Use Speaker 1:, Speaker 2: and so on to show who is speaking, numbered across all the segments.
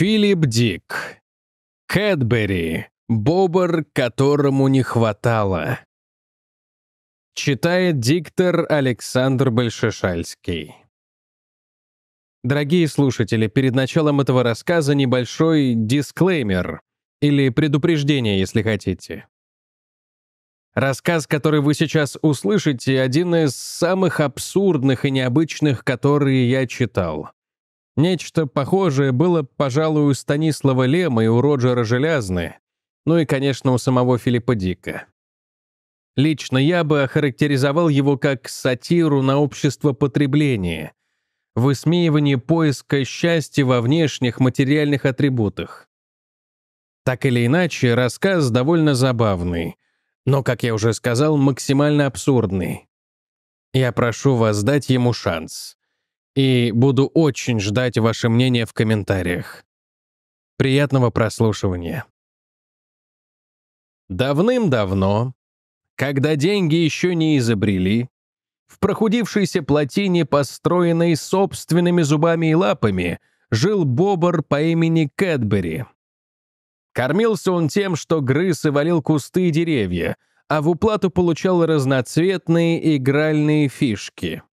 Speaker 1: Филипп Дик. Кэтбери. Бобр, которому не хватало. Читает диктор Александр Большешальский. Дорогие слушатели, перед началом этого рассказа небольшой дисклеймер или предупреждение, если хотите. Рассказ, который вы сейчас услышите, один из самых абсурдных и необычных, которые я читал. Нечто похожее было, пожалуй, у Станислава Лема и у Роджера Желязны, ну и, конечно, у самого Филиппа Дика. Лично я бы охарактеризовал его как сатиру на общество потребления, высмеивание поиска счастья во внешних материальных атрибутах. Так или иначе, рассказ довольно забавный, но, как я уже сказал, максимально абсурдный. Я прошу вас дать ему шанс и буду очень ждать ваше мнение в комментариях. Приятного прослушивания. Давным-давно, когда деньги еще не изобрели, в прохудившейся плотине, построенной собственными зубами и лапами, жил бобр по имени Кэтбери. Кормился он тем, что грыз и валил кусты и деревья, а в уплату получал разноцветные игральные фишки —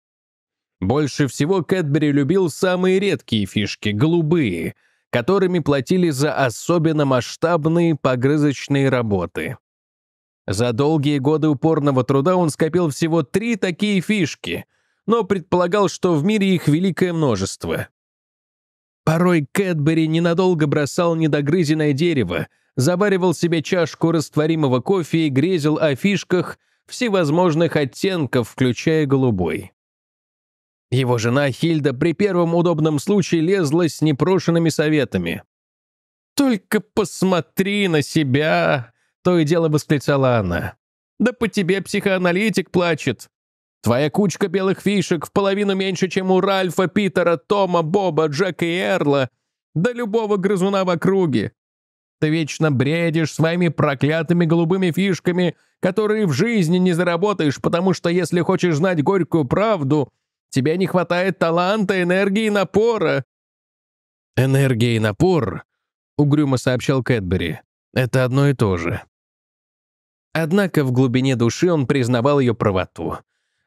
Speaker 1: больше всего Кэтбери любил самые редкие фишки, голубые, которыми платили за особенно масштабные погрызочные работы. За долгие годы упорного труда он скопил всего три такие фишки, но предполагал, что в мире их великое множество. Порой Кэтбери ненадолго бросал недогрызенное дерево, заваривал себе чашку растворимого кофе и грезил о фишках всевозможных оттенков, включая голубой. Его жена Хильда при первом удобном случае лезла с непрошенными советами. «Только посмотри на себя!» — то и дело восклицала она. «Да по тебе психоаналитик плачет. Твоя кучка белых фишек в половину меньше, чем у Ральфа, Питера, Тома, Боба, Джека и Эрла, да любого грызуна в округе. Ты вечно бредишь своими проклятыми голубыми фишками, которые в жизни не заработаешь, потому что если хочешь знать горькую правду — Тебе не хватает таланта, энергии и напора». «Энергия и напор», — угрюмо сообщал Кэтбери, — «это одно и то же». Однако в глубине души он признавал ее правоту.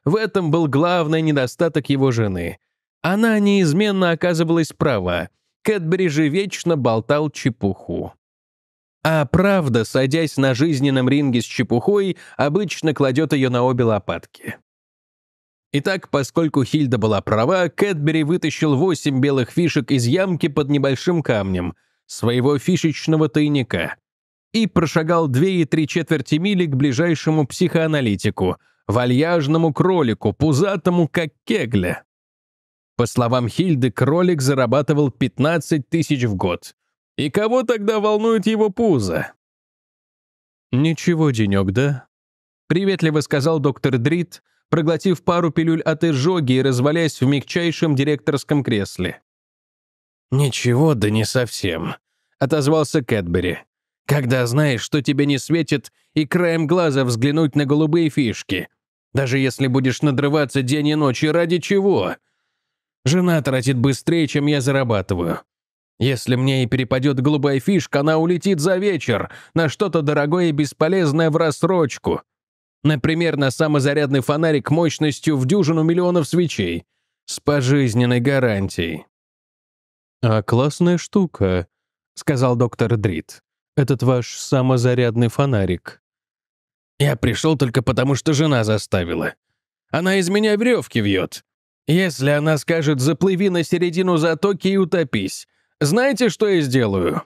Speaker 1: В этом был главный недостаток его жены. Она неизменно оказывалась права. Кэтбери же вечно болтал чепуху. А правда, садясь на жизненном ринге с чепухой, обычно кладет ее на обе лопатки. Итак, поскольку Хильда была права, Кэтбери вытащил восемь белых фишек из ямки под небольшим камнем, своего фишечного тайника, и прошагал две и три четверти мили к ближайшему психоаналитику, вальяжному кролику, пузатому как кегля. По словам Хильды, кролик зарабатывал 15 тысяч в год. И кого тогда волнует его пузо? «Ничего, денек, да?» — приветливо сказал доктор Дрит — проглотив пару пилюль от изжоги и развалясь в мягчайшем директорском кресле. «Ничего, да не совсем», — отозвался Кэтбери. «Когда знаешь, что тебе не светит, и краем глаза взглянуть на голубые фишки, даже если будешь надрываться день и ночь, и ради чего? Жена тратит быстрее, чем я зарабатываю. Если мне и перепадет голубая фишка, она улетит за вечер на что-то дорогое и бесполезное в рассрочку. Например, на самозарядный фонарик мощностью в дюжину миллионов свечей с пожизненной гарантией. «А классная штука», — сказал доктор Дрит. «Этот ваш самозарядный фонарик». «Я пришел только потому, что жена заставила. Она из меня веревки вьет. Если она скажет «заплыви на середину затоки и утопись», знаете, что я сделаю?»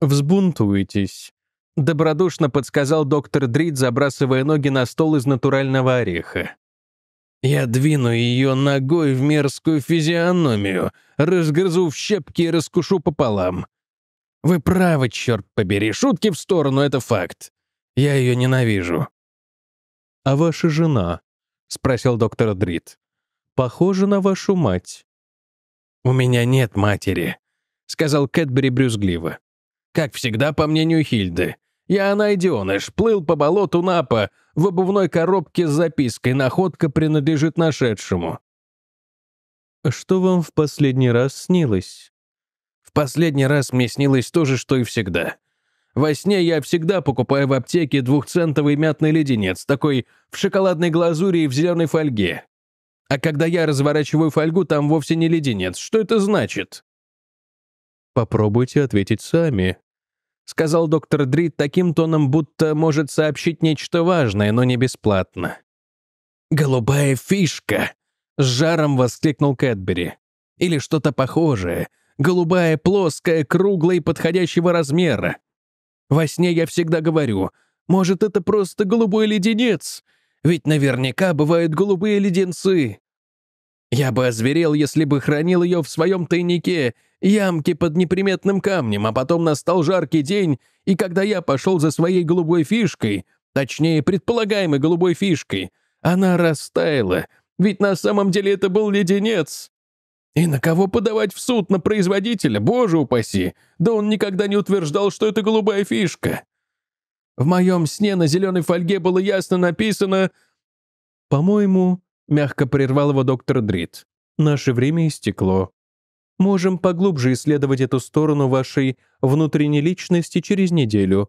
Speaker 1: «Взбунтуетесь», — добродушно подсказал доктор Дрид, забрасывая ноги на стол из натурального ореха. «Я двину ее ногой в мерзкую физиономию, разгрызу в щепки и раскушу пополам. Вы правы, черт побери, шутки в сторону, это факт. Я ее ненавижу». «А ваша жена?» — спросил доктор Дрид. «Похожа на вашу мать». «У меня нет матери», — сказал Кэтбери брюзгливо. Как всегда, по мнению Хильды. Я найденыш, плыл по болоту Напа, в обувной коробке с запиской «Находка принадлежит нашедшему». Что вам в последний раз снилось? В последний раз мне снилось то же, что и всегда. Во сне я всегда покупаю в аптеке двухцентовый мятный леденец, такой в шоколадной глазури и в зеленой фольге. А когда я разворачиваю фольгу, там вовсе не леденец. Что это значит? Попробуйте ответить сами», — сказал доктор Дри таким тоном, будто может сообщить нечто важное, но не бесплатно. «Голубая фишка!» — с жаром воскликнул Кэтбери. «Или что-то похожее. Голубая, плоская, круглая и подходящего размера. Во сне я всегда говорю, может, это просто голубой леденец? Ведь наверняка бывают голубые леденцы. Я бы озверел, если бы хранил ее в своем тайнике ямки под неприметным камнем, а потом настал жаркий день, и когда я пошел за своей голубой фишкой, точнее, предполагаемой голубой фишкой, она растаяла, ведь на самом деле это был леденец. И на кого подавать в суд? На производителя? Боже упаси! Да он никогда не утверждал, что это голубая фишка. В моем сне на зеленой фольге было ясно написано... По-моему, мягко прервал его доктор Дрит. Наше время истекло. Можем поглубже исследовать эту сторону вашей внутренней личности через неделю.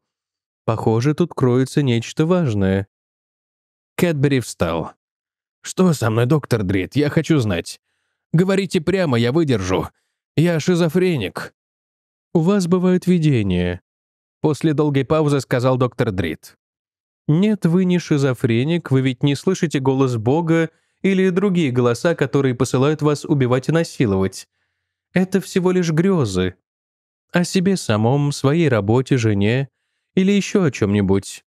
Speaker 1: Похоже, тут кроется нечто важное». Кэтбери встал. «Что со мной, доктор Дрит? Я хочу знать. Говорите прямо, я выдержу. Я шизофреник». «У вас бывают видения», — после долгой паузы сказал доктор Дрит. «Нет, вы не шизофреник, вы ведь не слышите голос Бога или другие голоса, которые посылают вас убивать и насиловать это всего лишь грезы. О себе самом, своей работе, жене или еще о чем-нибудь.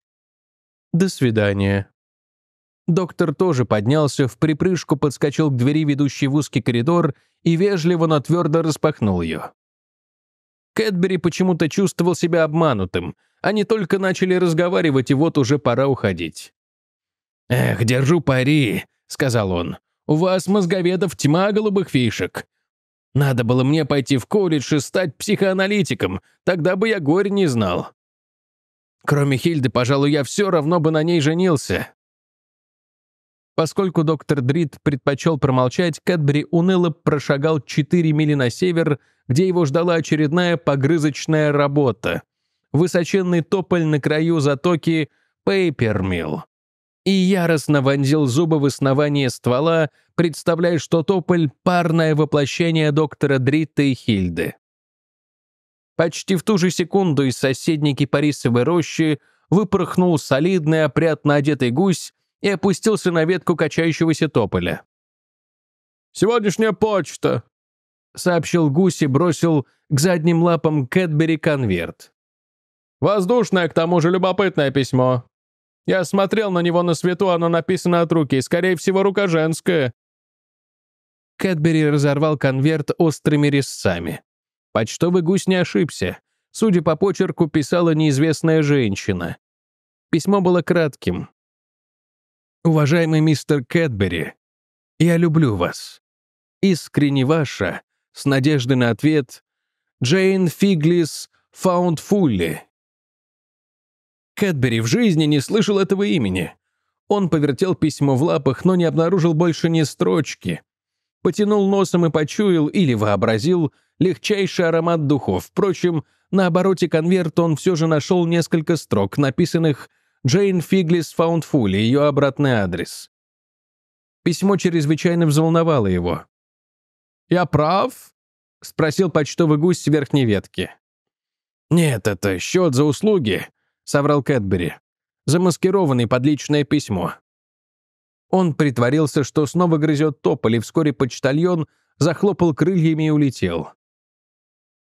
Speaker 1: До свидания. Доктор тоже поднялся, в припрыжку подскочил к двери, ведущей в узкий коридор, и вежливо, но твердо распахнул ее. Кэтбери почему-то чувствовал себя обманутым. Они только начали разговаривать, и вот уже пора уходить. «Эх, держу пари», — сказал он. «У вас, мозговедов, тьма голубых фишек. Надо было мне пойти в колледж и стать психоаналитиком, тогда бы я горе не знал. Кроме Хильды, пожалуй, я все равно бы на ней женился. Поскольку доктор Дрид предпочел промолчать, Кэтбери уныло прошагал 4 мили на север, где его ждала очередная погрызочная работа. Высоченный тополь на краю затоки Пейпермилл и яростно вонзил зубы в основание ствола, представляя, что тополь — парное воплощение доктора Дрита и Хильды. Почти в ту же секунду из соседней кипарисовой рощи выпорхнул солидный, опрятно одетый гусь и опустился на ветку качающегося тополя. «Сегодняшняя почта!» — сообщил гусь и бросил к задним лапам Кэтбери конверт. «Воздушное, к тому же, любопытное письмо. Я смотрел на него на свету, оно написано от руки. Скорее всего, рука женская». Кэтбери разорвал конверт острыми резцами. Почтовый гусь не ошибся. Судя по почерку, писала неизвестная женщина. Письмо было кратким. «Уважаемый мистер Кэтбери, я люблю вас. Искренне ваша, с надеждой на ответ, Джейн Фиглис Фаундфулли. Кэтбери в жизни не слышал этого имени. Он повертел письмо в лапах, но не обнаружил больше ни строчки. Потянул носом и почуял или вообразил легчайший аромат духов. Впрочем, на обороте конверта он все же нашел несколько строк, написанных «Джейн Фиглис Фаундфули», ее обратный адрес. Письмо чрезвычайно взволновало его. «Я прав?» — спросил почтовый гусь с верхней ветки. «Нет, это счет за услуги», соврал Кэтбери. «Замаскированный под личное письмо». Он притворился, что снова грызет тополь, и вскоре почтальон захлопал крыльями и улетел.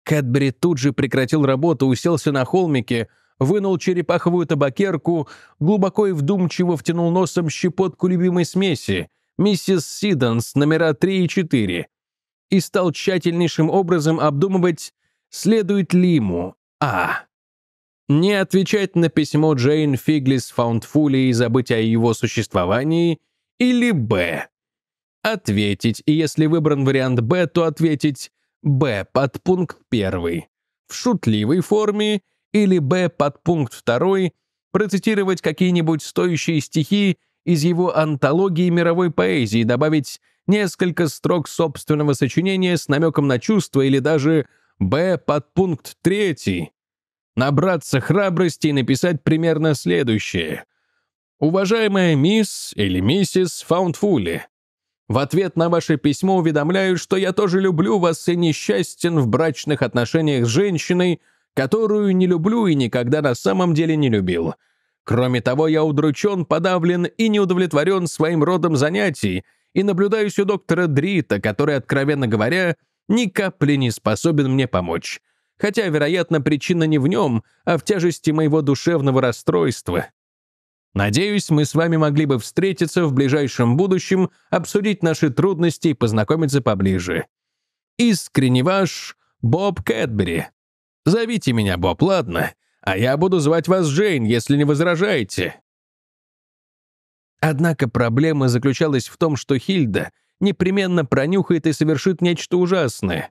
Speaker 1: Кэтбери тут же прекратил работу, уселся на холмике, вынул черепаховую табакерку, глубоко и вдумчиво втянул носом щепотку любимой смеси, миссис Сиденс, номера 3 и 4, и стал тщательнейшим образом обдумывать, следует ли ему «А» не отвечать на письмо Джейн Фиглис Фаундфули и забыть о его существовании, или Б. Ответить, и если выбран вариант Б, то ответить Б под пункт 1 в шутливой форме или Б под пункт 2 процитировать какие-нибудь стоящие стихи из его антологии мировой поэзии, добавить несколько строк собственного сочинения с намеком на чувства или даже Б под пункт 3 набраться храбрости и написать примерно следующее. «Уважаемая мисс или миссис Фаундфули, в ответ на ваше письмо уведомляю, что я тоже люблю вас и несчастен в брачных отношениях с женщиной, которую не люблю и никогда на самом деле не любил. Кроме того, я удручен, подавлен и неудовлетворен своим родом занятий и наблюдаюсь у доктора Дрита, который, откровенно говоря, ни капли не способен мне помочь хотя, вероятно, причина не в нем, а в тяжести моего душевного расстройства. Надеюсь, мы с вами могли бы встретиться в ближайшем будущем, обсудить наши трудности и познакомиться поближе. Искренне ваш Боб Кэтбери. Зовите меня Боб, ладно? А я буду звать вас Джейн, если не возражаете. Однако проблема заключалась в том, что Хильда непременно пронюхает и совершит нечто ужасное.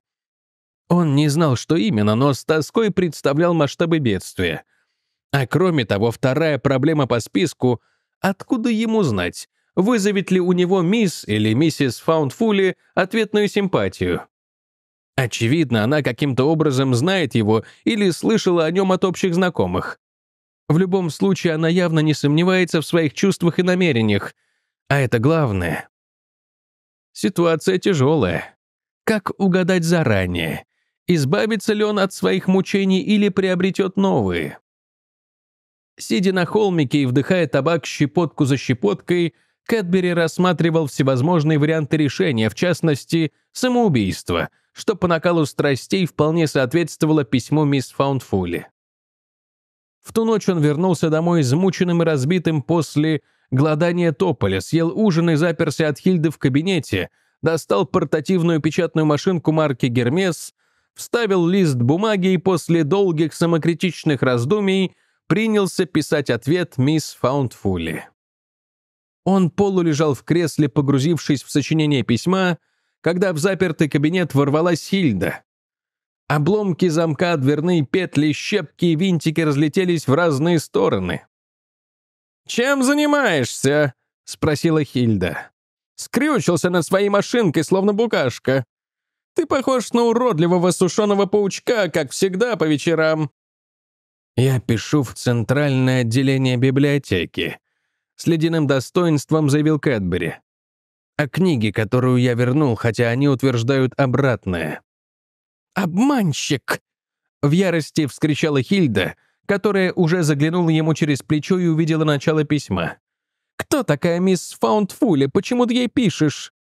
Speaker 1: Он не знал, что именно, но с тоской представлял масштабы бедствия. А кроме того, вторая проблема по списку — откуда ему знать, вызовет ли у него мисс или миссис Фаундфули ответную симпатию. Очевидно, она каким-то образом знает его или слышала о нем от общих знакомых. В любом случае, она явно не сомневается в своих чувствах и намерениях, а это главное. Ситуация тяжелая. Как угадать заранее? избавится ли он от своих мучений или приобретет новые. Сидя на холмике и вдыхая табак щепотку за щепоткой, Кэтбери рассматривал всевозможные варианты решения, в частности, самоубийство, что по накалу страстей вполне соответствовало письму мисс Фаундфули. В ту ночь он вернулся домой измученным и разбитым после гладания тополя, съел ужин и заперся от Хильды в кабинете, достал портативную печатную машинку марки «Гермес», вставил лист бумаги и после долгих самокритичных раздумий принялся писать ответ мисс Фаундфули. Он полулежал в кресле, погрузившись в сочинение письма, когда в запертый кабинет ворвалась Хильда. Обломки замка, дверные петли, щепки и винтики разлетелись в разные стороны. «Чем занимаешься?» — спросила Хильда. «Скрючился над своей машинкой, словно букашка. Ты похож на уродливого сушеного паучка, как всегда по вечерам». Я пишу в центральное отделение библиотеки. С ледяным достоинством заявил Кэтбери. О «А книге, которую я вернул, хотя они утверждают обратное. «Обманщик!» В ярости вскричала Хильда, которая уже заглянула ему через плечо и увидела начало письма. «Кто такая мисс Фаундфули? Почему ты ей пишешь?»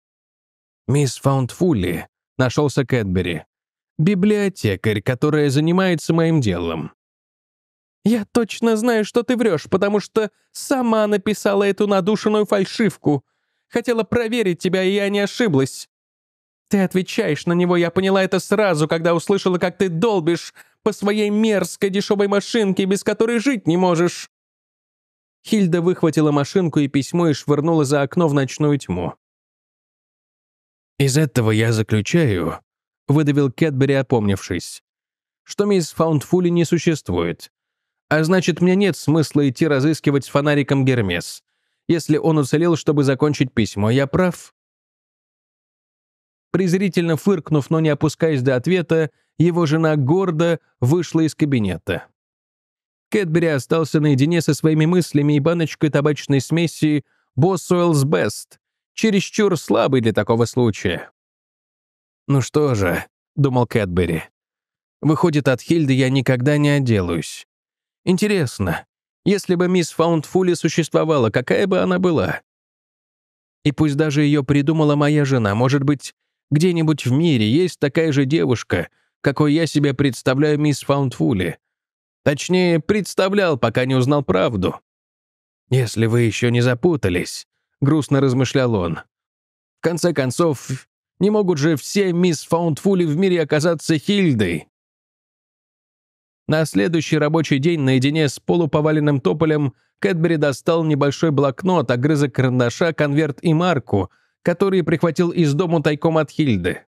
Speaker 1: Мисс Фаундфули нашелся Кэтбери. «Библиотекарь, которая занимается моим делом». «Я точно знаю, что ты врешь, потому что сама написала эту надушенную фальшивку. Хотела проверить тебя, и я не ошиблась. Ты отвечаешь на него, я поняла это сразу, когда услышала, как ты долбишь по своей мерзкой дешевой машинке, без которой жить не можешь». Хильда выхватила машинку и письмо и швырнула за окно в ночную тьму. «Из этого я заключаю», — выдавил Кэтбери, опомнившись, «что мисс Фаундфули не существует. А значит, мне нет смысла идти разыскивать с фонариком Гермес. Если он уцелел, чтобы закончить письмо, я прав». Презрительно фыркнув, но не опускаясь до ответа, его жена гордо вышла из кабинета. Кэтбери остался наедине со своими мыслями и баночкой табачной смеси «Боссуэллс Бест», чересчур слабый для такого случая. «Ну что же», — думал Кэтбери, — «выходит, от Хильды я никогда не отделаюсь. Интересно, если бы мисс Фаундфули существовала, какая бы она была? И пусть даже ее придумала моя жена, может быть, где-нибудь в мире есть такая же девушка, какой я себе представляю мисс Фаундфули. Точнее, представлял, пока не узнал правду. Если вы еще не запутались, грустно размышлял он. В конце концов, не могут же все мисс Фаундфули в мире оказаться Хильдой. На следующий рабочий день наедине с полуповаленным тополем Кэтбери достал небольшой блокнот, огрызок карандаша, конверт и марку, который прихватил из дому тайком от Хильды.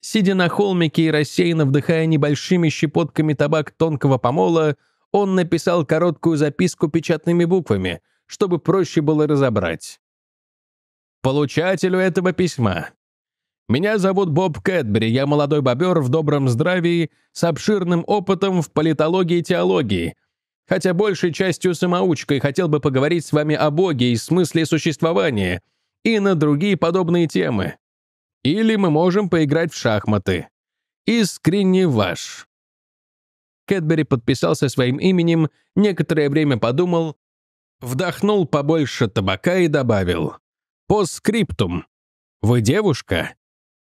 Speaker 1: Сидя на холмике и рассеянно вдыхая небольшими щепотками табак тонкого помола, он написал короткую записку печатными буквами — чтобы проще было разобрать. Получателю этого письма. Меня зовут Боб Кэтбери, я молодой бобер в добром здравии, с обширным опытом в политологии и теологии, хотя большей частью самоучкой хотел бы поговорить с вами о Боге и смысле существования и на другие подобные темы. Или мы можем поиграть в шахматы. Искренне ваш. Кэтбери подписался своим именем, некоторое время подумал, вдохнул побольше табака и добавил. «По скриптум. Вы девушка?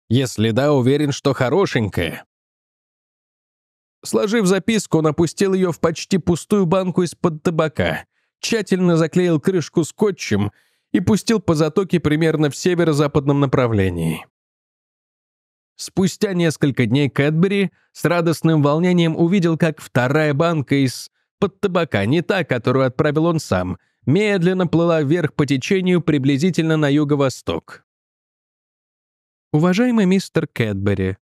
Speaker 1: Если да, уверен, что хорошенькая». Сложив записку, он опустил ее в почти пустую банку из-под табака, тщательно заклеил крышку скотчем и пустил по затоке примерно в северо-западном направлении. Спустя несколько дней Кэтбери с радостным волнением увидел, как вторая банка из под табака, не та, которую отправил он сам, медленно плыла вверх по течению приблизительно на юго-восток. «Уважаемый мистер Кэтбери»,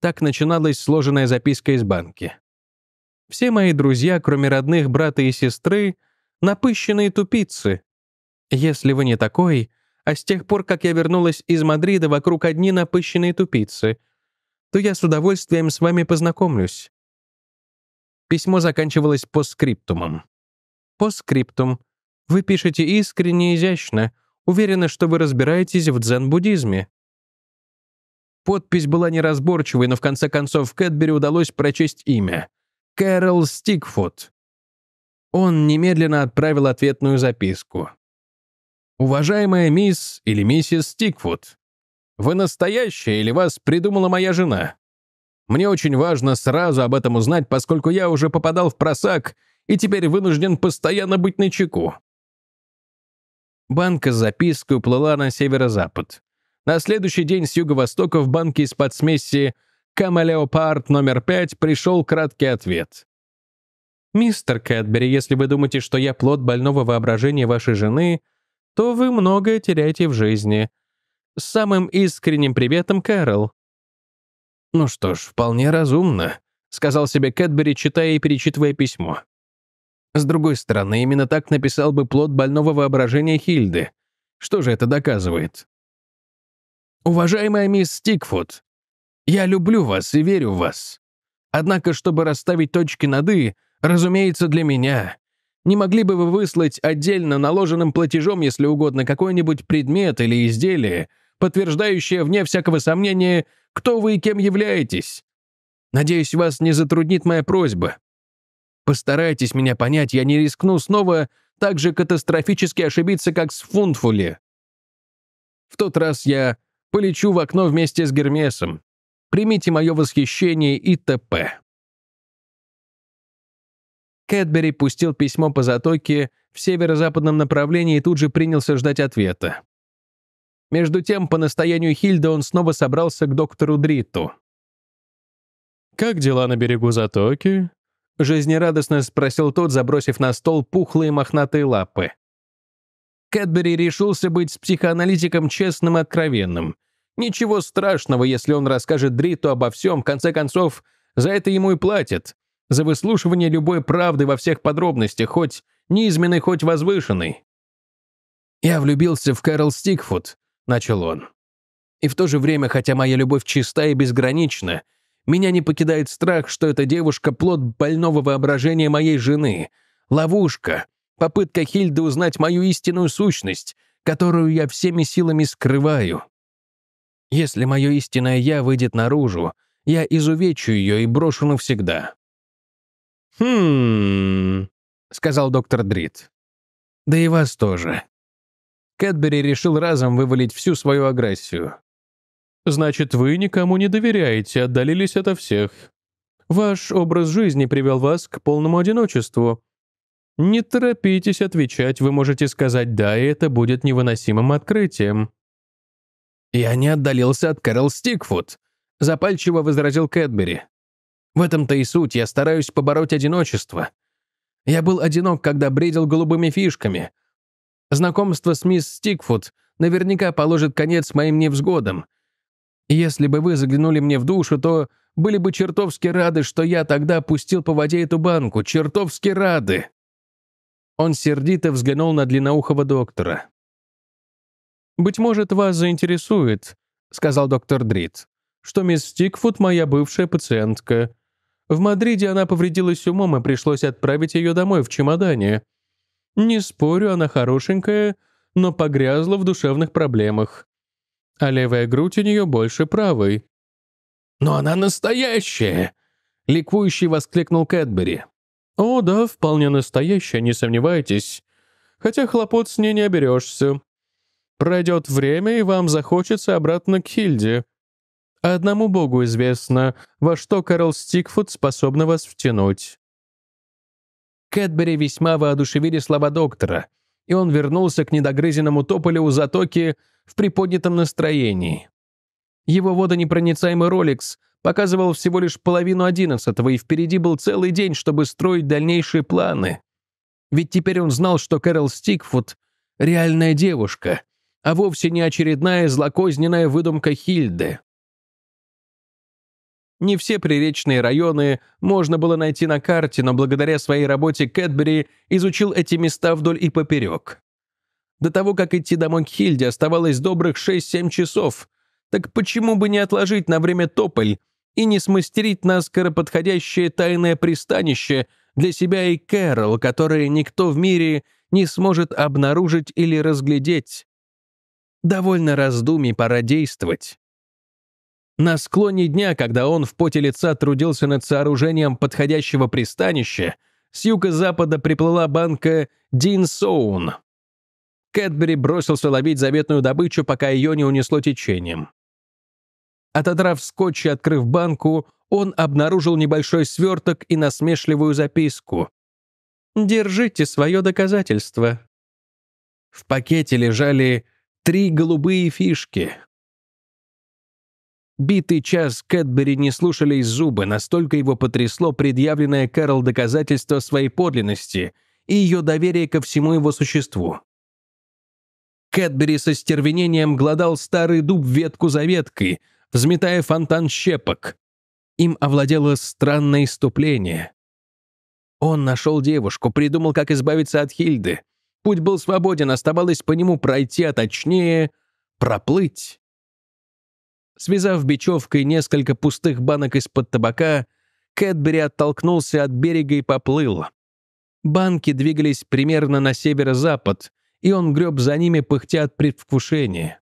Speaker 1: так начиналась сложенная записка из банки. «Все мои друзья, кроме родных брата и сестры, напыщенные тупицы. Если вы не такой, а с тех пор, как я вернулась из Мадрида, вокруг одни напыщенные тупицы, то я с удовольствием с вами познакомлюсь». Письмо заканчивалось постскриптумом. «Постскриптум. Вы пишете искренне и изящно. Уверена, что вы разбираетесь в дзен-буддизме. Подпись была неразборчивой, но в конце концов Кэтбери удалось прочесть имя. Кэрол Стикфуд. Он немедленно отправил ответную записку. «Уважаемая мисс или миссис Стикфуд, вы настоящая или вас придумала моя жена? Мне очень важно сразу об этом узнать, поскольку я уже попадал в просак и теперь вынужден постоянно быть на чеку. Банка с запиской уплыла на северо-запад. На следующий день с юго-востока в банке из-под смеси «Камалеопард номер 5» пришел краткий ответ. «Мистер Кэтбери, если вы думаете, что я плод больного воображения вашей жены, то вы многое теряете в жизни. С самым искренним приветом, Кэрол». «Ну что ж, вполне разумно», — сказал себе Кэтбери, читая и перечитывая письмо. С другой стороны, именно так написал бы плод больного воображения Хильды. Что же это доказывает? «Уважаемая мисс Стикфуд, я люблю вас и верю в вас. Однако, чтобы расставить точки над «и», разумеется, для меня. Не могли бы вы выслать отдельно наложенным платежом, если угодно, какой-нибудь предмет или изделие, подтверждающее, вне всякого сомнения, кто вы и кем являетесь? Надеюсь, вас не затруднит моя просьба. Постарайтесь меня понять, я не рискну снова так же катастрофически ошибиться, как с Фунтфули. В тот раз я полечу в окно вместе с Гермесом. Примите мое восхищение и т.п. Кэтбери пустил письмо по затоке в северо-западном направлении и тут же принялся ждать ответа. Между тем, по настоянию Хильда он снова собрался к доктору Дритту. «Как дела на берегу затоки?» Жизнерадостно спросил тот, забросив на стол пухлые мохнатые лапы. Кэтбери решился быть с психоаналитиком честным и откровенным. Ничего страшного, если он расскажет Дриту обо всем, в конце концов, за это ему и платят. За выслушивание любой правды во всех подробностях, хоть низменной, хоть возвышенной. «Я влюбился в Кэрол Стикфуд», — начал он. «И в то же время, хотя моя любовь чиста и безгранична, — меня не покидает страх, что эта девушка — плод больного воображения моей жены. Ловушка. Попытка Хильды узнать мою истинную сущность, которую я всеми силами скрываю. Если мое истинное «я» выйдет наружу, я изувечу ее и брошу навсегда. «Хм...» — сказал доктор Дрит. «Да и вас тоже». Кэтбери решил разом вывалить всю свою агрессию. Значит, вы никому не доверяете, отдалились ото всех. Ваш образ жизни привел вас к полному одиночеству. Не торопитесь отвечать, вы можете сказать «да», и это будет невыносимым открытием. «Я не отдалился от Кэрол Стикфуд», — запальчиво возразил Кэтбери. «В этом-то и суть, я стараюсь побороть одиночество. Я был одинок, когда бредил голубыми фишками. Знакомство с мисс Стикфуд наверняка положит конец моим невзгодам, если бы вы заглянули мне в душу, то были бы чертовски рады, что я тогда пустил по воде эту банку. Чертовски рады!» Он сердито взглянул на длинноухого доктора. «Быть может, вас заинтересует», — сказал доктор Дрит, «что мисс Стикфуд моя бывшая пациентка. В Мадриде она повредилась умом, и пришлось отправить ее домой в чемодане. Не спорю, она хорошенькая, но погрязла в душевных проблемах а левая грудь у нее больше правой. «Но она настоящая!» — ликующий воскликнул Кэтбери. «О, да, вполне настоящая, не сомневайтесь. Хотя хлопот с ней не оберешься. Пройдет время, и вам захочется обратно к Хильде. Одному богу известно, во что Карл Стикфуд способна вас втянуть». Кэтбери весьма воодушевили слова доктора — и он вернулся к недогрызенному тополю у затоки в приподнятом настроении. Его водонепроницаемый роликс показывал всего лишь половину одиннадцатого, и впереди был целый день, чтобы строить дальнейшие планы. Ведь теперь он знал, что Кэрол Стикфуд — реальная девушка, а вовсе не очередная злокозненная выдумка Хильды. Не все приречные районы можно было найти на карте, но благодаря своей работе Кэтбери изучил эти места вдоль и поперек. До того, как идти домой к Хильде, оставалось добрых 6-7 часов. Так почему бы не отложить на время тополь и не смастерить наскоро подходящее тайное пристанище для себя и Кэрол, которое никто в мире не сможет обнаружить или разглядеть? Довольно раздумий, пора действовать. На склоне дня, когда он в поте лица трудился над сооружением подходящего пристанища, с юго-запада приплыла банка Дин Соун. Кэтбери бросился ловить заветную добычу, пока ее не унесло течением. Отодрав скотч и открыв банку, он обнаружил небольшой сверток и насмешливую записку. «Держите свое доказательство». В пакете лежали три голубые фишки, Битый час Кэтбери не слушались зубы, настолько его потрясло предъявленное Кэрол доказательство своей подлинности и ее доверие ко всему его существу. Кэтбери со стервенением глодал старый дуб ветку за веткой, взметая фонтан щепок. Им овладело странное иступление. Он нашел девушку, придумал, как избавиться от Хильды. Путь был свободен, оставалось по нему пройти, а точнее — проплыть. Связав бечевкой несколько пустых банок из-под табака, Кэтбери оттолкнулся от берега и поплыл. Банки двигались примерно на северо-запад, и он греб за ними, пыхтя от предвкушения.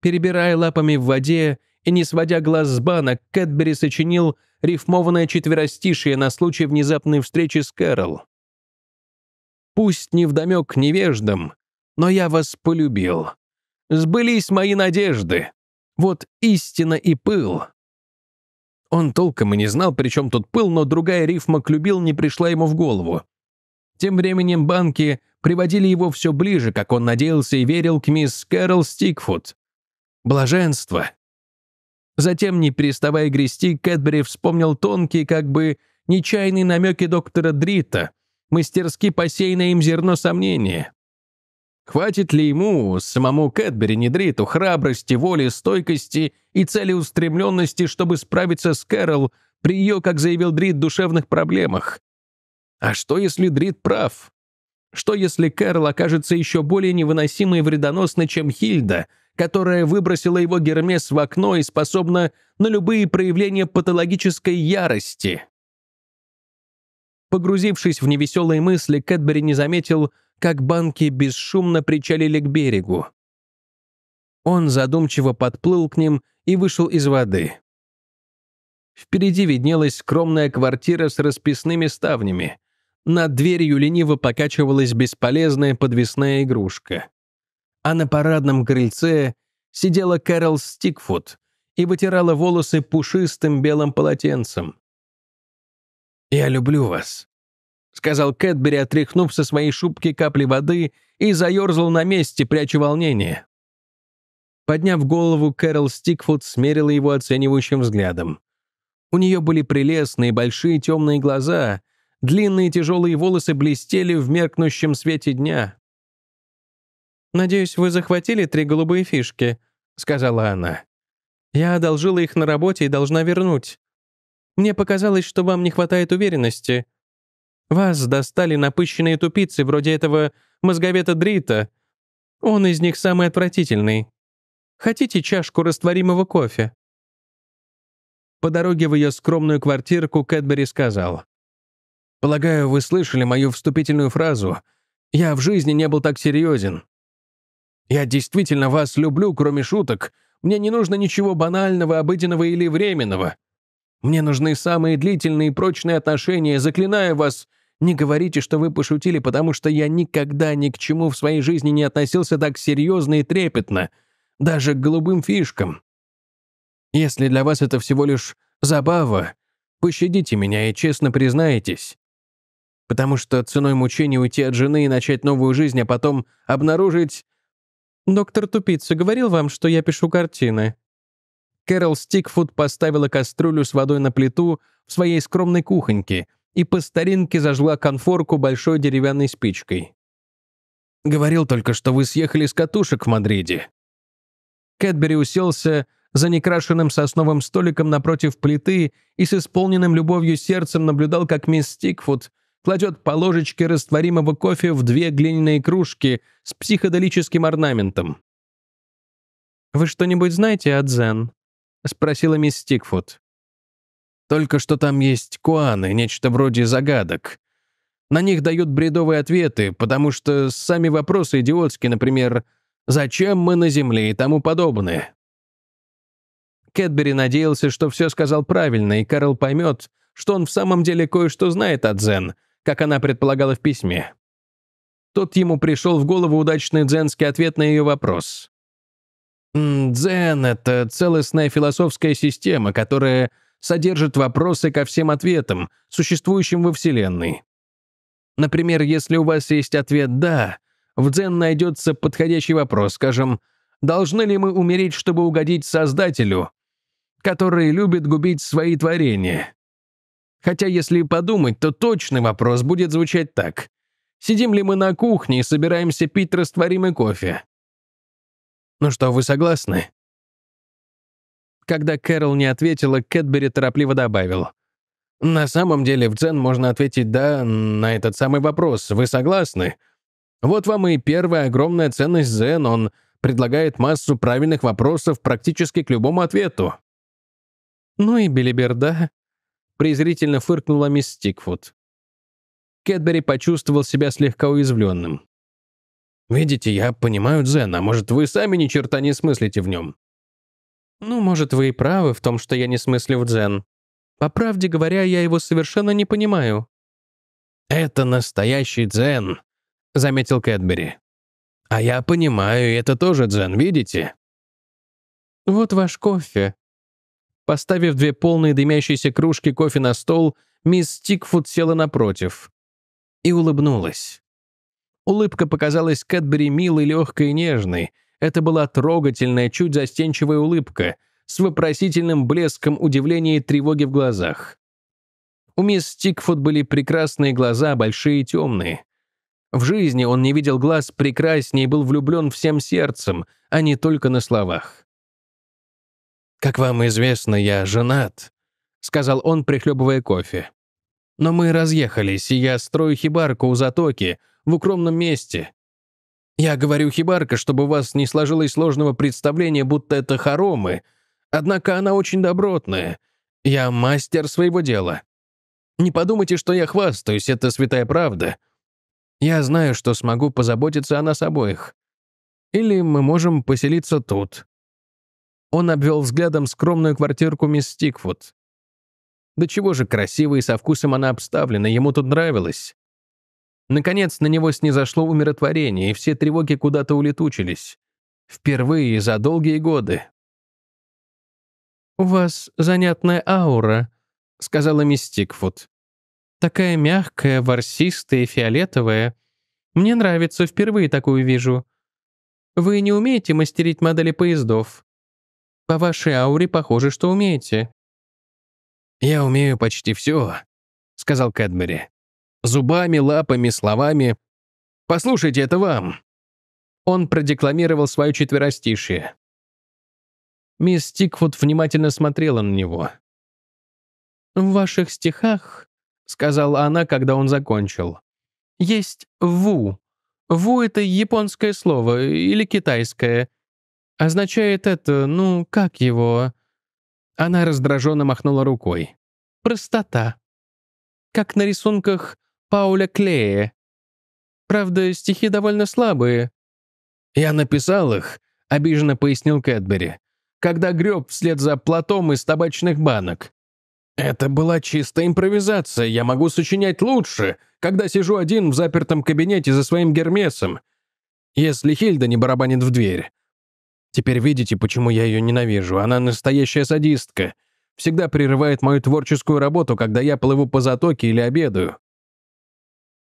Speaker 1: Перебирая лапами в воде и не сводя глаз с банок, Кэтбери сочинил рифмованное четверостишее на случай внезапной встречи с Кэрол. «Пусть невдомек невеждам, но я вас полюбил. Сбылись мои надежды. Вот истина и пыл. Он толком и не знал, при чем тут пыл, но другая рифма «клюбил» не пришла ему в голову. Тем временем банки приводили его все ближе, как он надеялся и верил, к мисс Кэрол Стикфуд. Блаженство. Затем, не переставая грести, Кэтбери вспомнил тонкие, как бы нечаянные намеки доктора Дрита, мастерски посеянное им зерно сомнения. Хватит ли ему, самому Кэтбери Недриту, храбрости, воли, стойкости и целеустремленности, чтобы справиться с Кэрол при ее, как заявил Дрит, душевных проблемах? А что, если Дрит прав? Что, если Кэрол окажется еще более невыносимой и вредоносной, чем Хильда, которая выбросила его Гермес в окно и способна на любые проявления патологической ярости? Погрузившись в невеселые мысли, Кэтбери не заметил, как банки бесшумно причалили к берегу. Он задумчиво подплыл к ним и вышел из воды. Впереди виднелась скромная квартира с расписными ставнями. Над дверью лениво покачивалась бесполезная подвесная игрушка. А на парадном крыльце сидела Кэрол Стикфуд и вытирала волосы пушистым белым полотенцем. «Я люблю вас», сказал Кэтбери, отряхнув со своей шубки капли воды и заерзал на месте, пряча волнение. Подняв голову, Кэрол Стикфуд смерила его оценивающим взглядом. У нее были прелестные большие темные глаза, длинные тяжелые волосы блестели в меркнущем свете дня. «Надеюсь, вы захватили три голубые фишки», — сказала она. «Я одолжила их на работе и должна вернуть. Мне показалось, что вам не хватает уверенности. Вас достали напыщенные тупицы, вроде этого мозговета Дрита. Он из них самый отвратительный. Хотите чашку растворимого кофе?» По дороге в ее скромную квартирку Кэтбери сказал. «Полагаю, вы слышали мою вступительную фразу. Я в жизни не был так серьезен. Я действительно вас люблю, кроме шуток. Мне не нужно ничего банального, обыденного или временного. Мне нужны самые длительные и прочные отношения. Заклинаю вас, не говорите, что вы пошутили, потому что я никогда ни к чему в своей жизни не относился так серьезно и трепетно, даже к голубым фишкам. Если для вас это всего лишь забава, пощадите меня и честно признайтесь, Потому что ценой мучений уйти от жены и начать новую жизнь, а потом обнаружить... «Доктор Тупица говорил вам, что я пишу картины?» Кэрол Стикфуд поставила кастрюлю с водой на плиту в своей скромной кухоньке — и по старинке зажгла конфорку большой деревянной спичкой. «Говорил только, что вы съехали с катушек в Мадриде». Кэтбери уселся за некрашенным сосновым столиком напротив плиты и с исполненным любовью сердцем наблюдал, как мисс Стикфуд кладет по ложечке растворимого кофе в две глиняные кружки с психоделическим орнаментом. «Вы что-нибудь знаете о дзен?» — спросила мисс Стикфуд. Только что там есть куаны, нечто вроде загадок. На них дают бредовые ответы, потому что сами вопросы идиотские, например, «Зачем мы на Земле?» и тому подобное. Кэтбери надеялся, что все сказал правильно, и Карл поймет, что он в самом деле кое-что знает о дзен, как она предполагала в письме. Тут ему пришел в голову удачный дзенский ответ на ее вопрос. «Дзен — это целостная философская система, которая содержит вопросы ко всем ответам, существующим во Вселенной. Например, если у вас есть ответ «да», в дзен найдется подходящий вопрос, скажем, «Должны ли мы умереть, чтобы угодить Создателю, который любит губить свои творения?» Хотя, если подумать, то точный вопрос будет звучать так. Сидим ли мы на кухне и собираемся пить растворимый кофе? Ну что, вы согласны? Когда Кэрол не ответила, Кэтбери торопливо добавил. «На самом деле в Дзен можно ответить «да» на этот самый вопрос. Вы согласны?» Вот вам и первая огромная ценность Дзен. Он предлагает массу правильных вопросов практически к любому ответу. «Ну и билиберда», — презрительно фыркнула мисс Стикфуд. Кэтбери почувствовал себя слегка уязвленным. «Видите, я понимаю дзен, а может, вы сами ни черта не смыслите в нем? Ну, может, вы и правы в том, что я не смыслю в дзен. По правде говоря, я его совершенно не понимаю. Это настоящий дзен, заметил Кэтбери. А я понимаю, это тоже дзен, видите? Вот ваш кофе. Поставив две полные дымящиеся кружки кофе на стол, мисс Стикфуд села напротив и улыбнулась. Улыбка показалась Кэтбери милой, легкой и нежной — это была трогательная, чуть застенчивая улыбка с вопросительным блеском удивления и тревоги в глазах. У мисс Стикфуд были прекрасные глаза, большие и темные. В жизни он не видел глаз прекраснее и был влюблен всем сердцем, а не только на словах. «Как вам известно, я женат», — сказал он, прихлебывая кофе. «Но мы разъехались, и я строю хибарку у затоки, в укромном месте. Я говорю хибарка, чтобы у вас не сложилось сложного представления, будто это хоромы. Однако она очень добротная. Я мастер своего дела. Не подумайте, что я хвастаюсь, это святая правда. Я знаю, что смогу позаботиться о нас обоих. Или мы можем поселиться тут». Он обвел взглядом скромную квартирку мисс Стикфуд. До чего же красиво и со вкусом она обставлена, ему тут нравилось. Наконец, на него снизошло умиротворение, и все тревоги куда-то улетучились. Впервые за долгие годы. «У вас занятная аура», — сказала мисс Тикфуд. «Такая мягкая, ворсистая, фиолетовая. Мне нравится, впервые такую вижу. Вы не умеете мастерить модели поездов. По вашей ауре похоже, что умеете». «Я умею почти все», — сказал Кэдбери. Зубами, лапами, словами. «Послушайте, это вам!» Он продекламировал свое четверостишее. Мисс Тикфуд внимательно смотрела на него. «В ваших стихах», — сказала она, когда он закончил, — «есть «ву». «Ву» — это японское слово или китайское. Означает это, ну, как его?» Она раздраженно махнула рукой. «Простота. Как на рисунках Пауля Клея. Правда, стихи довольно слабые». «Я написал их», — обиженно пояснил Кэтбери, «когда греб вслед за платом из табачных банок. Это была чистая импровизация, я могу сочинять лучше, когда сижу один в запертом кабинете за своим гермесом, если Хильда не барабанит в дверь. Теперь видите, почему я ее ненавижу. Она настоящая садистка. Всегда прерывает мою творческую работу, когда я плыву по затоке или обедаю.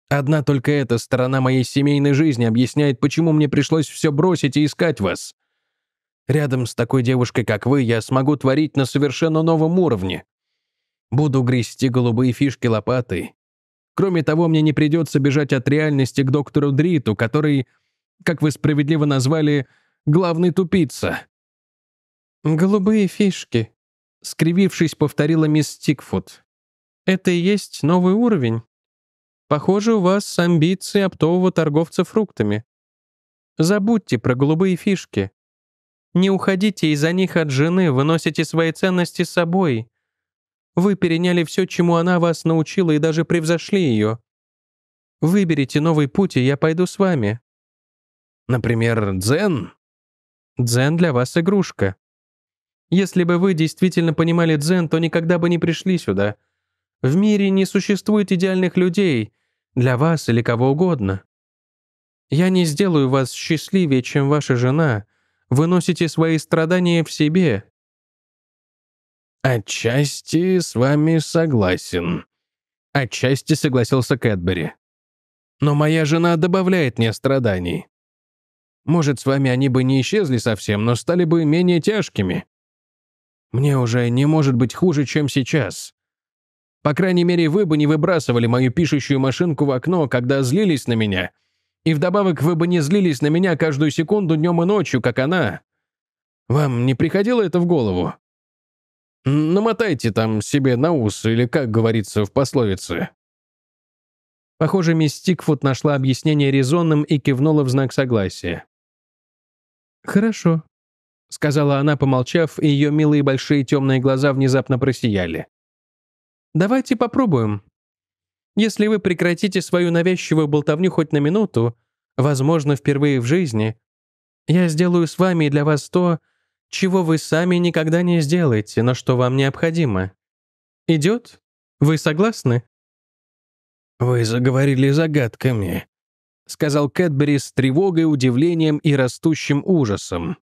Speaker 1: Одна только эта сторона моей семейной жизни объясняет, почему мне пришлось все бросить и искать вас. Рядом с такой девушкой, как вы, я смогу творить на совершенно новом уровне. Буду грести голубые фишки лопатой. Кроме того, мне не придется бежать от реальности к доктору Дриту, который, как вы справедливо назвали, главный тупица. «Голубые фишки», — скривившись, повторила мисс Стикфуд. «Это и есть новый уровень?» Похоже, у вас амбиции оптового торговца фруктами. Забудьте про голубые фишки. Не уходите из-за них от жены, выносите свои ценности с собой. Вы переняли все, чему она вас научила, и даже превзошли ее. Выберите новый путь, и я пойду с вами. Например, дзен? Дзен для вас игрушка. Если бы вы действительно понимали дзен, то никогда бы не пришли сюда — в мире не существует идеальных людей, для вас или кого угодно. Я не сделаю вас счастливее, чем ваша жена. Вы носите свои страдания в себе». «Отчасти с вами согласен», — отчасти согласился Кэтбери. «Но моя жена добавляет мне страданий. Может, с вами они бы не исчезли совсем, но стали бы менее тяжкими. Мне уже не может быть хуже, чем сейчас. По крайней мере, вы бы не выбрасывали мою пишущую машинку в окно, когда злились на меня. И вдобавок вы бы не злились на меня каждую секунду днем и ночью, как она. Вам не приходило это в голову? Намотайте там себе на ус, или как говорится в пословице». Похоже, мисс Стикфуд нашла объяснение резонным и кивнула в знак согласия. «Хорошо», — сказала она, помолчав, и ее милые большие темные глаза внезапно просияли. Давайте попробуем. Если вы прекратите свою навязчивую болтовню хоть на минуту, возможно, впервые в жизни, я сделаю с вами и для вас то, чего вы сами никогда не сделаете, но что вам необходимо. Идет? Вы согласны? «Вы заговорили загадками», — сказал Кэтбери с тревогой, удивлением и растущим ужасом.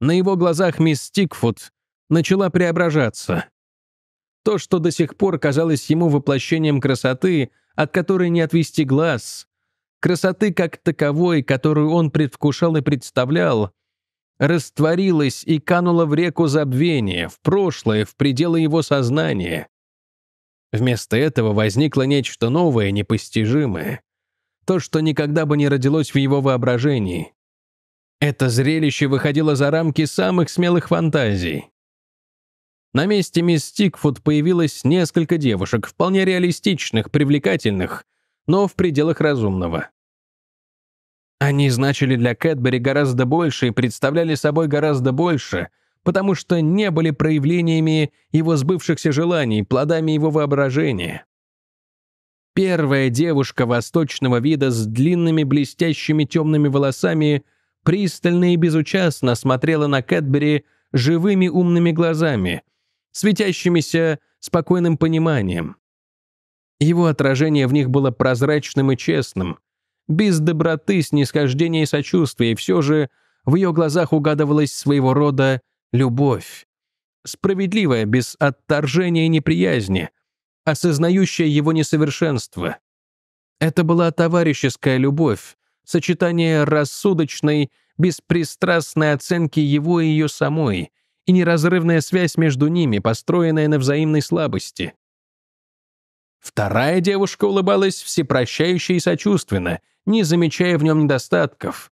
Speaker 1: На его глазах мисс Стикфуд начала преображаться. То, что до сих пор казалось ему воплощением красоты, от которой не отвести глаз. Красоты как таковой, которую он предвкушал и представлял, растворилась и канула в реку забвения, в прошлое, в пределы его сознания. Вместо этого возникло нечто новое, непостижимое. То, что никогда бы не родилось в его воображении. Это зрелище выходило за рамки самых смелых фантазий. На месте мисс Стикфуд появилось несколько девушек, вполне реалистичных, привлекательных, но в пределах разумного. Они значили для Кэтбери гораздо больше и представляли собой гораздо больше, потому что не были проявлениями его сбывшихся желаний, плодами его воображения. Первая девушка восточного вида с длинными блестящими темными волосами пристально и безучастно смотрела на Кэтбери живыми умными глазами — светящимися спокойным пониманием. Его отражение в них было прозрачным и честным, без доброты, снисхождения и сочувствия, и все же в ее глазах угадывалась своего рода любовь. Справедливая, без отторжения и неприязни, осознающая его несовершенство. Это была товарищеская любовь, сочетание рассудочной, беспристрастной оценки его и ее самой — и неразрывная связь между ними, построенная на взаимной слабости. Вторая девушка улыбалась всепрощающе и сочувственно, не замечая в нем недостатков.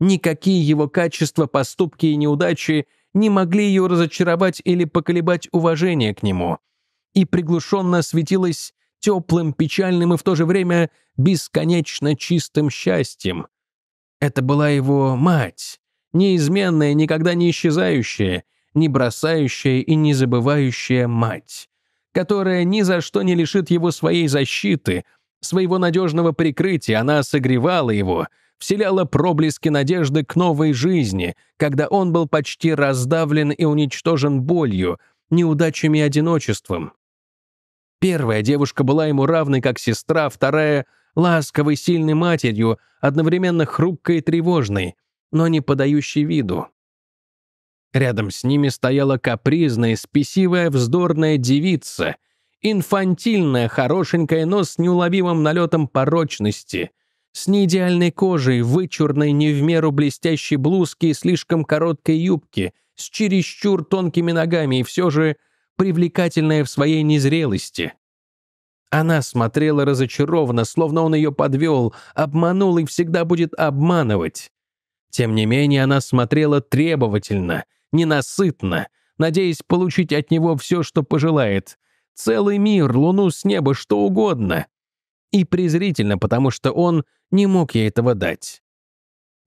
Speaker 1: Никакие его качества, поступки и неудачи не могли ее разочаровать или поколебать уважение к нему, и приглушенно светилась теплым, печальным и в то же время бесконечно чистым счастьем. Это была его мать, неизменная, никогда не исчезающая, не бросающая и не забывающая мать, которая ни за что не лишит его своей защиты, своего надежного прикрытия, она согревала его, вселяла проблески надежды к новой жизни, когда он был почти раздавлен и уничтожен болью, неудачами и одиночеством. Первая девушка была ему равной как сестра, вторая — ласковой, сильной матерью, одновременно хрупкой и тревожной, но не подающей виду. Рядом с ними стояла капризная, спесивая, вздорная девица, инфантильная, хорошенькая, но с неуловимым налетом порочности, с неидеальной кожей, вычурной, не в меру блестящей блузки и слишком короткой юбки, с чересчур тонкими ногами и все же привлекательная в своей незрелости. Она смотрела разочарованно, словно он ее подвел, обманул и всегда будет обманывать. Тем не менее, она смотрела требовательно — ненасытно, надеясь получить от него все, что пожелает. Целый мир, луну с неба, что угодно. И презрительно, потому что он не мог ей этого дать.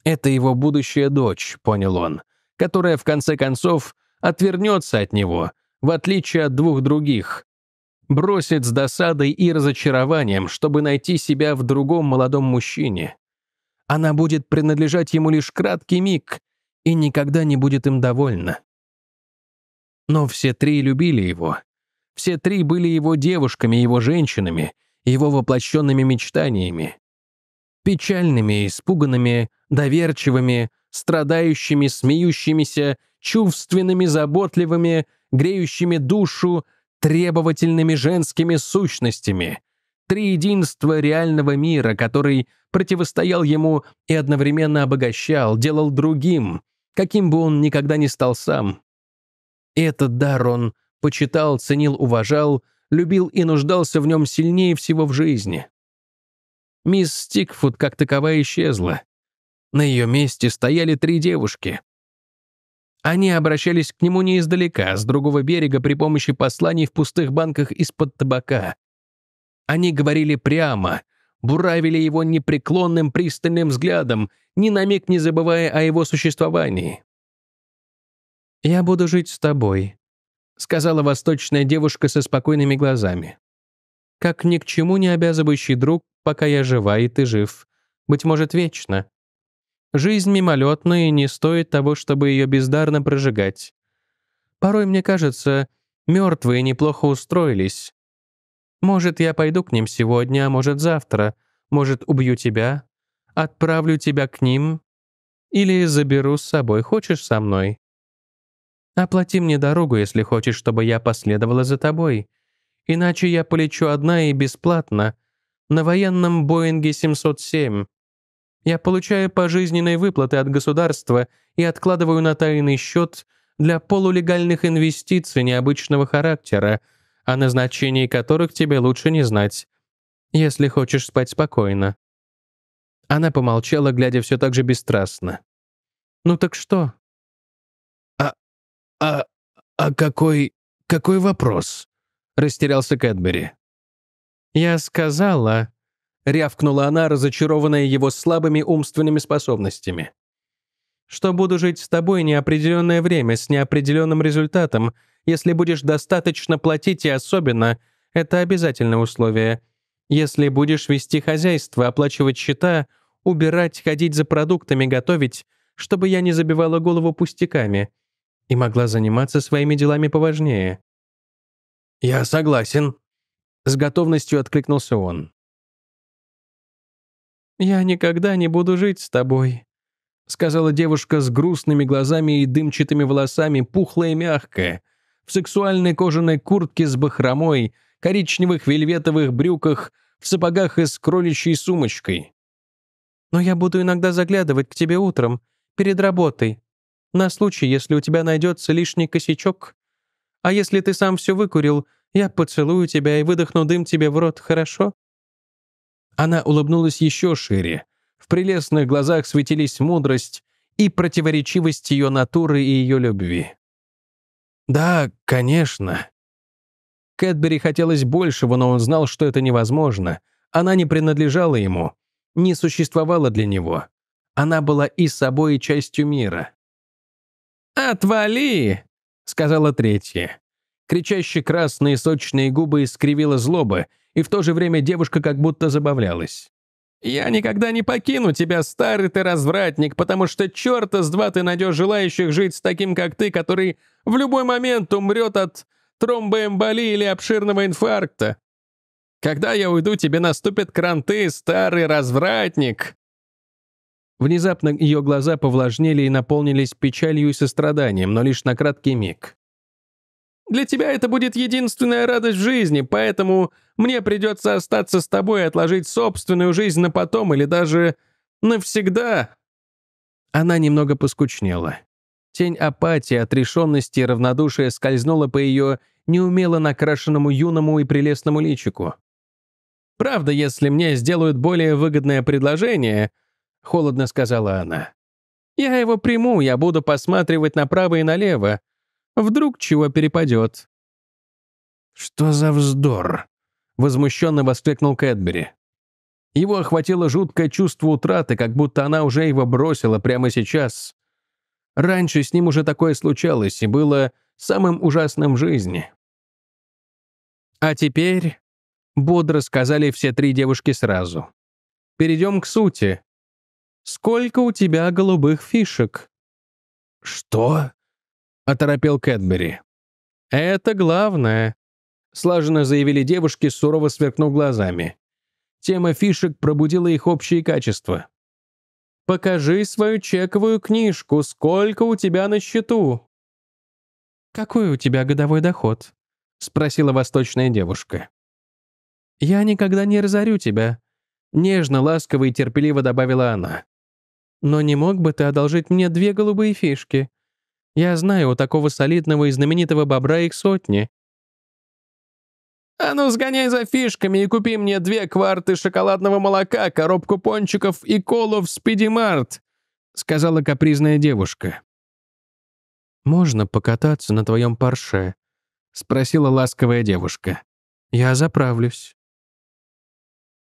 Speaker 1: Это его будущая дочь, понял он, которая, в конце концов, отвернется от него, в отличие от двух других. Бросит с досадой и разочарованием, чтобы найти себя в другом молодом мужчине. Она будет принадлежать ему лишь краткий миг, и никогда не будет им довольна. Но все три любили его. Все три были его девушками, его женщинами, его воплощенными мечтаниями. Печальными, испуганными, доверчивыми, страдающими, смеющимися, чувственными, заботливыми, греющими душу, требовательными женскими сущностями. три Триединство реального мира, который противостоял ему и одновременно обогащал, делал другим, каким бы он никогда не стал сам. этот дар он почитал, ценил, уважал, любил и нуждался в нем сильнее всего в жизни. Мисс Стикфуд как таковая исчезла. На ее месте стояли три девушки. Они обращались к нему не издалека, с другого берега при помощи посланий в пустых банках из-под табака. Они говорили прямо, буравили его непреклонным пристальным взглядом, ни на миг не забывая о его существовании. «Я буду жить с тобой», — сказала восточная девушка со спокойными глазами. «Как ни к чему не обязывающий друг, пока я жива и ты жив. Быть может, вечно. Жизнь мимолетная и не стоит того, чтобы ее бездарно прожигать. Порой мне кажется, мертвые неплохо устроились. Может, я пойду к ним сегодня, а может, завтра. Может, убью тебя, отправлю тебя к ним. Или заберу с собой, хочешь со мной? Оплати мне дорогу, если хочешь, чтобы я последовала за тобой. Иначе я полечу одна и бесплатно. На военном Боинге 707. Я получаю пожизненные выплаты от государства и откладываю на тайный счет для полулегальных инвестиций необычного характера, о назначении которых тебе лучше не знать, если хочешь спать спокойно». Она помолчала, глядя все так же бесстрастно. «Ну так что?» «А... а... а какой... какой вопрос?» — растерялся Кэтбери. «Я сказала...» — рявкнула она, разочарованная его слабыми умственными способностями. «Что буду жить с тобой неопределенное время, с неопределенным результатом, если будешь достаточно платить и особенно, это обязательное условие. Если будешь вести хозяйство, оплачивать счета, убирать, ходить за продуктами, готовить, чтобы я не забивала голову пустяками и могла заниматься своими делами поважнее. «Я согласен», — с готовностью откликнулся он. «Я никогда не буду жить с тобой», — сказала девушка с грустными глазами и дымчатыми волосами, пухлая и мягкая, в сексуальной кожаной куртке с бахромой, коричневых вельветовых брюках, в сапогах и с кроличьей сумочкой. «Но я буду иногда заглядывать к тебе утром, перед работой, на случай, если у тебя найдется лишний косячок. А если ты сам все выкурил, я поцелую тебя и выдохну дым тебе в рот, хорошо?» Она улыбнулась еще шире. В прелестных глазах светились мудрость и противоречивость ее натуры и ее любви. «Да, конечно». Кэтбери хотелось большего, но он знал, что это невозможно. Она не принадлежала ему, не существовала для него. Она была и собой, и частью мира. «Отвали!» — сказала третья. кричащие красные сочные губы искривила злоба, и в то же время девушка как будто забавлялась. «Я никогда не покину тебя, старый ты развратник, потому что черта с два ты найдешь желающих жить с таким, как ты, который в любой момент умрет от тромбоэмболии или обширного инфаркта. Когда я уйду, тебе наступят кранты, старый развратник!» Внезапно ее глаза повлажнели и наполнились печалью и состраданием, но лишь на краткий миг. «Для тебя это будет единственная радость в жизни, поэтому мне придется остаться с тобой и отложить собственную жизнь на потом или даже навсегда». Она немного поскучнела. Тень апатии, отрешенности и равнодушия скользнула по ее неумело накрашенному юному и прелестному личику. «Правда, если мне сделают более выгодное предложение», — холодно сказала она. «Я его приму, я буду посматривать направо и налево. Вдруг чего перепадет». «Что за вздор?» — возмущенно воскликнул Кэтбери. Его охватило жуткое чувство утраты, как будто она уже его бросила прямо сейчас. Раньше с ним уже такое случалось и было самым ужасным в жизни. А теперь, бодро сказали все три девушки сразу. Перейдем к сути. Сколько у тебя голубых фишек? Что? Оторопел Кэтбери. Это главное, слаженно заявили девушки, сурово сверкнув глазами. Тема фишек пробудила их общие качества. Покажи свою чековую книжку, сколько у тебя на счету». «Какой у тебя годовой доход?» — спросила восточная девушка. «Я никогда не разорю тебя», — нежно, ласково и терпеливо добавила она. «Но не мог бы ты одолжить мне две голубые фишки? Я знаю, у такого солидного и знаменитого бобра их сотни, «А ну, сгоняй за фишками и купи мне две кварты шоколадного молока, коробку пончиков и колу в спидимарт», — сказала капризная девушка. «Можно покататься на твоем парше?» — спросила ласковая девушка. «Я заправлюсь».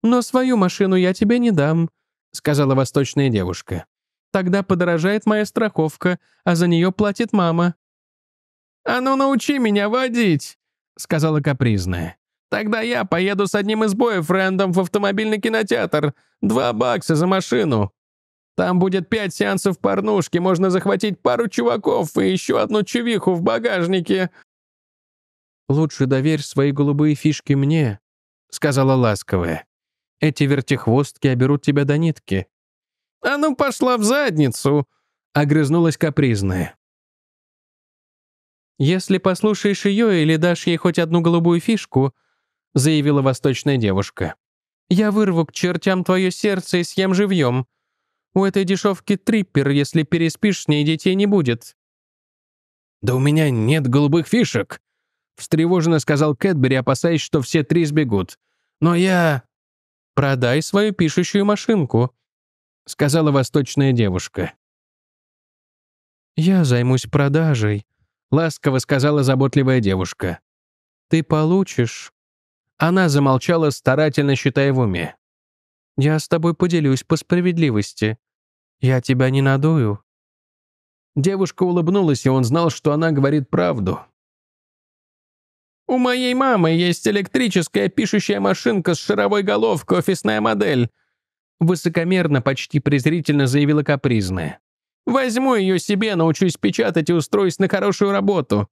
Speaker 1: «Но свою машину я тебе не дам», — сказала восточная девушка. «Тогда подорожает моя страховка, а за нее платит мама». «А ну научи меня водить!» — сказала капризная. «Тогда я поеду с одним из бойфрендов в автомобильный кинотеатр. Два бакса за машину. Там будет пять сеансов порнушки, можно захватить пару чуваков и еще одну чувиху в багажнике». «Лучше доверь свои голубые фишки мне», — сказала ласковая. «Эти вертихвостки оберут тебя до нитки». «А ну пошла в задницу!» — огрызнулась капризная. «Если послушаешь ее или дашь ей хоть одну голубую фишку», — заявила восточная девушка, «я вырву к чертям твое сердце и съем живьем. У этой дешевки триппер, если переспишь с ней, детей не будет». «Да у меня нет голубых фишек», — встревоженно сказал Кэтбери, опасаясь, что все три сбегут. «Но я...» «Продай свою пишущую машинку», — сказала восточная девушка. «Я займусь продажей», ласково сказала заботливая девушка. «Ты получишь». Она замолчала, старательно считая в уме. «Я с тобой поделюсь по справедливости. Я тебя не надую». Девушка улыбнулась, и он знал, что она говорит правду. «У моей мамы есть электрическая пишущая машинка с шаровой головкой, офисная модель», высокомерно, почти презрительно заявила капризная. Возьму ее себе, научусь печатать и устроюсь на хорошую работу.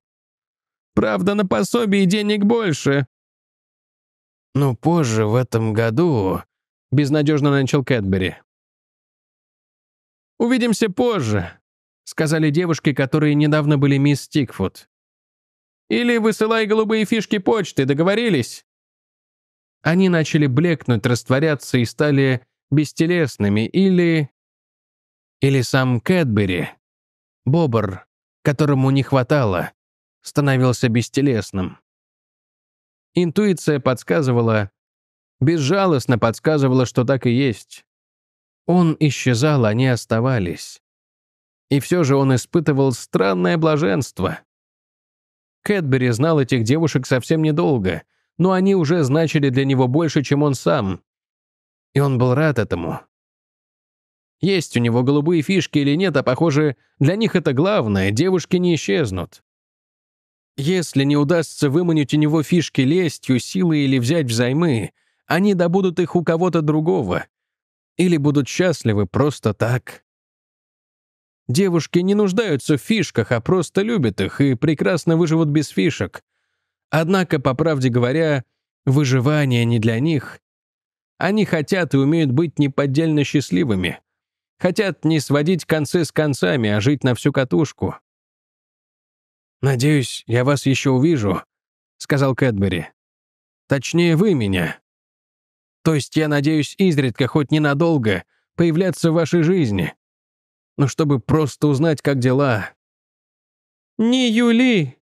Speaker 1: Правда, на пособие денег больше». «Ну, позже, в этом году», — безнадежно начал Кэтбери. «Увидимся позже», — сказали девушки, которые недавно были мисс Стикфуд. «Или высылай голубые фишки почты, договорились?» Они начали блекнуть, растворяться и стали бестелесными или или сам Кэтбери, бобр, которому не хватало, становился бестелесным. Интуиция подсказывала, безжалостно подсказывала, что так и есть. Он исчезал, они оставались. И все же он испытывал странное блаженство. Кэтбери знал этих девушек совсем недолго, но они уже значили для него больше, чем он сам. И он был рад этому. Есть у него голубые фишки или нет, а похоже, для них это главное, девушки не исчезнут. Если не удастся выманить у него фишки лестью, силой или взять взаймы, они добудут их у кого-то другого. Или будут счастливы просто так. Девушки не нуждаются в фишках, а просто любят их и прекрасно выживут без фишек. Однако, по правде говоря, выживание не для них. Они хотят и умеют быть неподдельно счастливыми. Хотят не сводить концы с концами, а жить на всю катушку. «Надеюсь, я вас еще увижу», — сказал Кэтбери. «Точнее, вы меня. То есть я надеюсь изредка, хоть ненадолго, появляться в вашей жизни. Но чтобы просто узнать, как дела». «Не Юли!»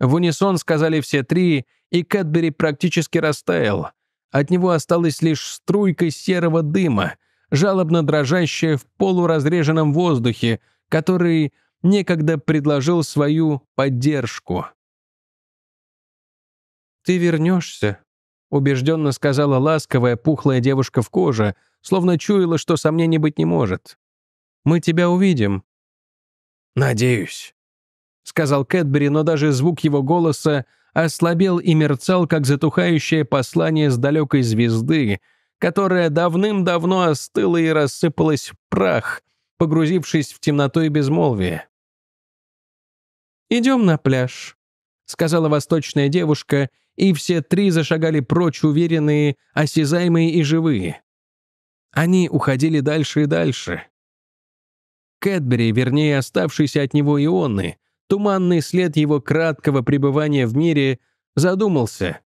Speaker 1: В унисон сказали все три, и Кэтбери практически растаял. От него осталась лишь струйка серого дыма, жалобно дрожащая в полуразреженном воздухе, который некогда предложил свою поддержку. «Ты вернешься», — убежденно сказала ласковая, пухлая девушка в коже, словно чуяла, что сомнений быть не может. «Мы тебя увидим». «Надеюсь», — сказал Кэтбери, но даже звук его голоса ослабел и мерцал, как затухающее послание с далекой звезды — которая давным-давно остыла и рассыпалась в прах, погрузившись в темноту и безмолвие. «Идем на пляж», — сказала восточная девушка, и все три зашагали прочь, уверенные, осязаемые и живые. Они уходили дальше и дальше. Кэтбери, вернее, оставшийся от него ионы, туманный след его краткого пребывания в мире, задумался,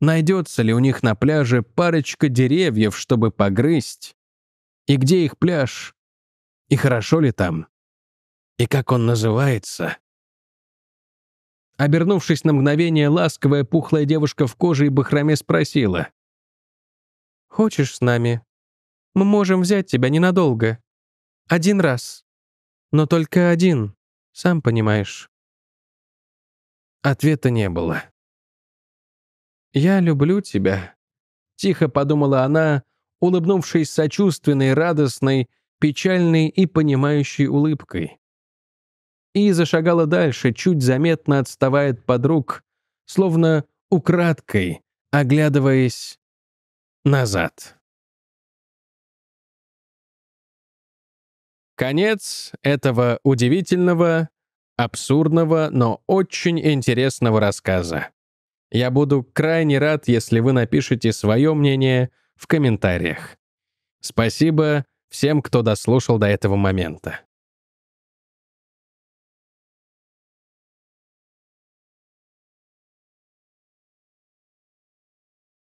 Speaker 1: Найдется ли у них на пляже парочка деревьев, чтобы погрызть? И где их пляж? И хорошо ли там? И как он называется? Обернувшись на мгновение, ласковая пухлая девушка в коже и бахроме спросила. «Хочешь с нами? Мы можем взять тебя ненадолго. Один раз. Но только один, сам понимаешь». Ответа не было. «Я люблю тебя», — тихо подумала она, улыбнувшись сочувственной, радостной, печальной и понимающей улыбкой. И зашагала дальше, чуть заметно отставая от подруг, словно украдкой, оглядываясь назад. Конец этого удивительного, абсурдного, но очень интересного рассказа. Я буду крайне рад, если вы напишите свое мнение в комментариях. Спасибо всем, кто дослушал до этого момента.